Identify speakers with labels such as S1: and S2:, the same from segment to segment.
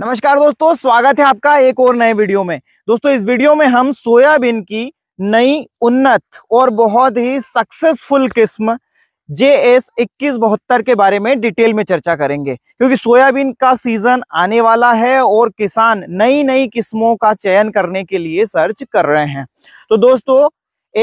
S1: नमस्कार दोस्तों स्वागत है आपका एक और नए वीडियो में दोस्तों इस वीडियो में हम सोयाबीन की नई उन्नत और बहुत ही सक्सेसफुल किस्म जे एस इक्कीस बहत्तर के बारे में डिटेल में चर्चा करेंगे क्योंकि सोयाबीन का सीजन आने वाला है और किसान नई नई किस्मों का चयन करने के लिए सर्च कर रहे हैं तो दोस्तों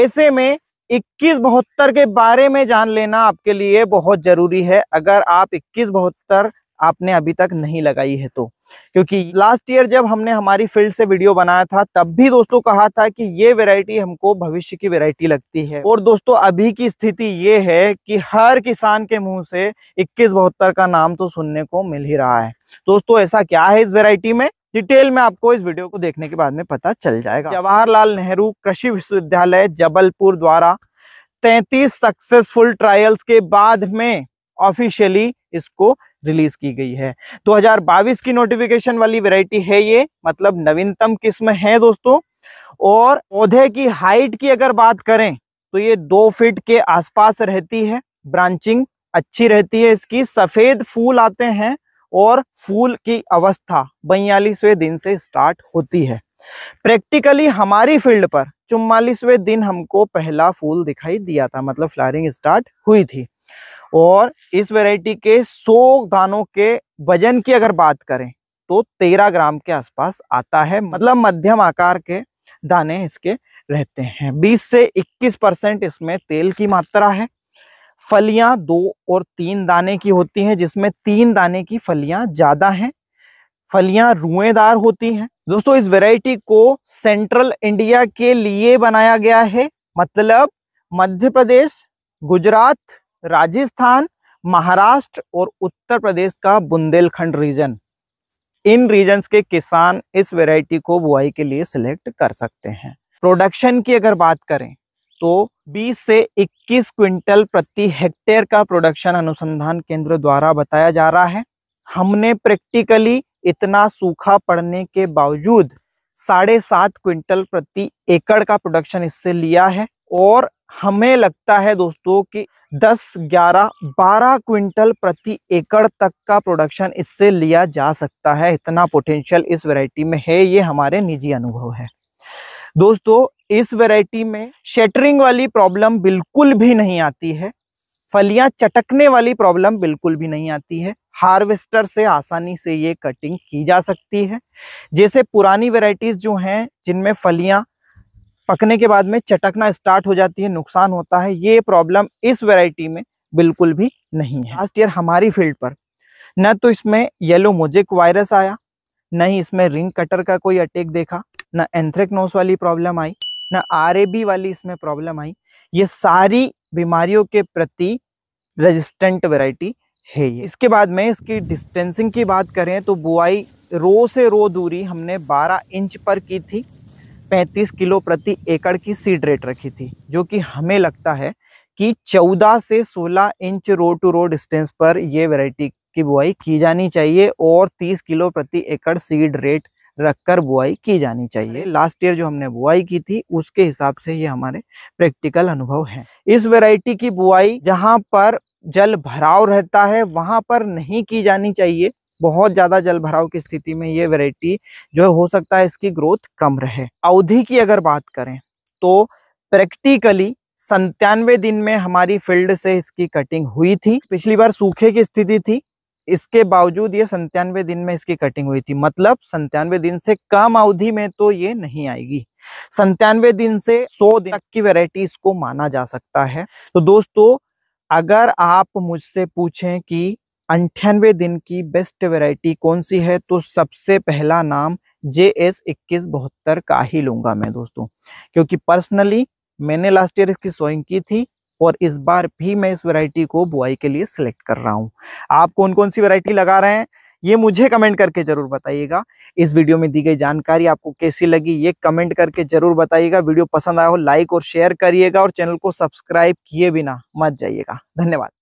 S1: ऐसे में इक्कीस बहत्तर के बारे में जान लेना आपके लिए बहुत जरूरी है अगर आप इक्कीस बहत्तर आपने अभी तक नहीं लगाई है तो क्योंकि लास्ट ईयर जब हमने हमारी फील्ड से वीडियो बनाया था तब भी दोस्तों कहा था कि ये वैरायटी हमको भविष्य की वैरायटी लगती है और दोस्तों अभी की स्थिति ये है कि हर किसान के मुंह से इक्कीस बहत्तर का नाम तो सुनने को मिल ही रहा है दोस्तों ऐसा क्या है इस वेरायटी में डिटेल में आपको इस वीडियो को देखने के बाद में पता चल जाएगा जवाहरलाल नेहरू कृषि विश्वविद्यालय जबलपुर द्वारा 33 सक्सेसफुल ट्रायल्स के बाद में ऑफिशियली इसको रिलीज की गई है 2022 की नोटिफिकेशन वाली वेराइटी है ये मतलब नवीनतम किस्म है दोस्तों और पौधे की हाइट की अगर बात करें तो ये दो फीट के आसपास रहती है ब्रांचिंग अच्छी रहती है इसकी सफेद फूल आते हैं और फूल की अवस्था बयालीसवें दिन से स्टार्ट होती है प्रैक्टिकली हमारी फील्ड पर चुम्बालीसवें दिन हमको पहला फूल दिखाई दिया था मतलब फ्लारिंग स्टार्ट हुई थी और इस वैरायटी के सौ दानों के वजन की अगर बात करें तो तेरह ग्राम के आसपास आता है मतलब मध्यम आकार के दाने इसके रहते हैं बीस से इक्कीस परसेंट इसमें तेल की मात्रा है फलियां दो और तीन दाने की होती हैं जिसमें तीन दाने की फलियां ज्यादा हैं फलियां रुएदार होती हैं दोस्तों इस वैरायटी को सेंट्रल इंडिया के लिए बनाया गया है मतलब मध्य प्रदेश गुजरात राजस्थान महाराष्ट्र और उत्तर प्रदेश का बुंदेलखंड रीजन इन रीजन के किसान इस वेराइटी को बुआई के लिए सिलेक्ट कर सकते हैं प्रोडक्शन की अगर बात करें तो 20 से 21 क्विंटल प्रति हेक्टेयर का प्रोडक्शन अनुसंधान केंद्र द्वारा बताया जा रहा है हमने प्रैक्टिकली इतना सूखा पड़ने के बावजूद साढ़े सात क्विंटल प्रति एकड़ का प्रोडक्शन इससे लिया है और हमें लगता है दोस्तों कि 10, 11, 12 क्विंटल प्रति एकड़ तक का प्रोडक्शन इससे लिया जा सकता है इतना पोटेंशियल इस वैरायटी में है ये हमारे निजी अनुभव है दोस्तों इस वैरायटी में शेटरिंग वाली प्रॉब्लम बिल्कुल भी नहीं आती है फलियां चटकने वाली प्रॉब्लम बिल्कुल भी नहीं आती है हार्वेस्टर से आसानी से ये कटिंग की जा सकती है जैसे पुरानी वेराइटीज जो हैं जिनमें फलियाँ पकने के बाद में चटकना स्टार्ट हो जाती है नुकसान होता है ये प्रॉब्लम इस वेराइटी में बिल्कुल भी नहीं है लास्ट ईयर हमारी फील्ड पर न तो इसमें येलो मोजिक वायरस आया न ही इसमें रिंग कटर का कोई अटैक देखा न एंथ्रेक्नोस वाली प्रॉब्लम आई न आर वाली इसमें प्रॉब्लम आई ये सारी बीमारियों के प्रति रेजिस्टेंट वेराइटी है ये इसके बाद में इसकी डिस्टेंसिंग की बात करें तो बुआई रो से रो दूरी हमने 12 इंच पर की थी 35 किलो प्रति एकड़ की सीड रेट रखी थी जो कि हमें लगता है कि 14 से 16 inch road to road distance पर ये वैरायटी की बुआई की जानी चाहिए और 30 किलो प्रति एकड़ सीड रेट रखकर बुआई की जानी चाहिए लास्ट ईयर जो हमने बुआई की थी उसके हिसाब से ये हमारे प्रैक्टिकल अनुभव है इस वेराइटी की बुआई जहाँ पर जल भराव रहता है वहां पर नहीं की जानी चाहिए बहुत ज़्यादा जल भराव की स्थिति में ये वेराइटी जो है हो सकता है इसकी ग्रोथ कम रहे अवधि की अगर बात करें तो प्रैक्टिकली संतानवे दिन में हमारी फील्ड से इसकी कटिंग हुई थी पिछली बार सूखे की स्थिति थी इसके बावजूद ये संतानवे दिन में इसकी कटिंग हुई थी मतलब संतानवे दिन से कम अवधि में तो ये नहीं आएगी संतानवे दिन से सौ दिन तक की वेराइटी इसको माना जा सकता है तो दोस्तों अगर आप मुझसे पूछें कि अंठानवे दिन की बेस्ट वैरायटी कौन सी है तो सबसे पहला नाम जे एस इक्कीस बहत्तर का ही लूंगा मैं दोस्तों क्योंकि पर्सनली मैंने लास्ट ईयर इसकी सोइंग की थी और इस बार भी मैं इस वैरायटी को बुआई के लिए सिलेक्ट कर रहा हूँ आप कौन कौन सी वैरायटी लगा रहे हैं ये मुझे कमेंट करके जरूर बताइएगा इस वीडियो में दी गई जानकारी आपको कैसी लगी ये कमेंट करके जरूर बताइएगा वीडियो पसंद आया हो लाइक और शेयर करिएगा और चैनल को सब्सक्राइब किए बिना मत जाइएगा धन्यवाद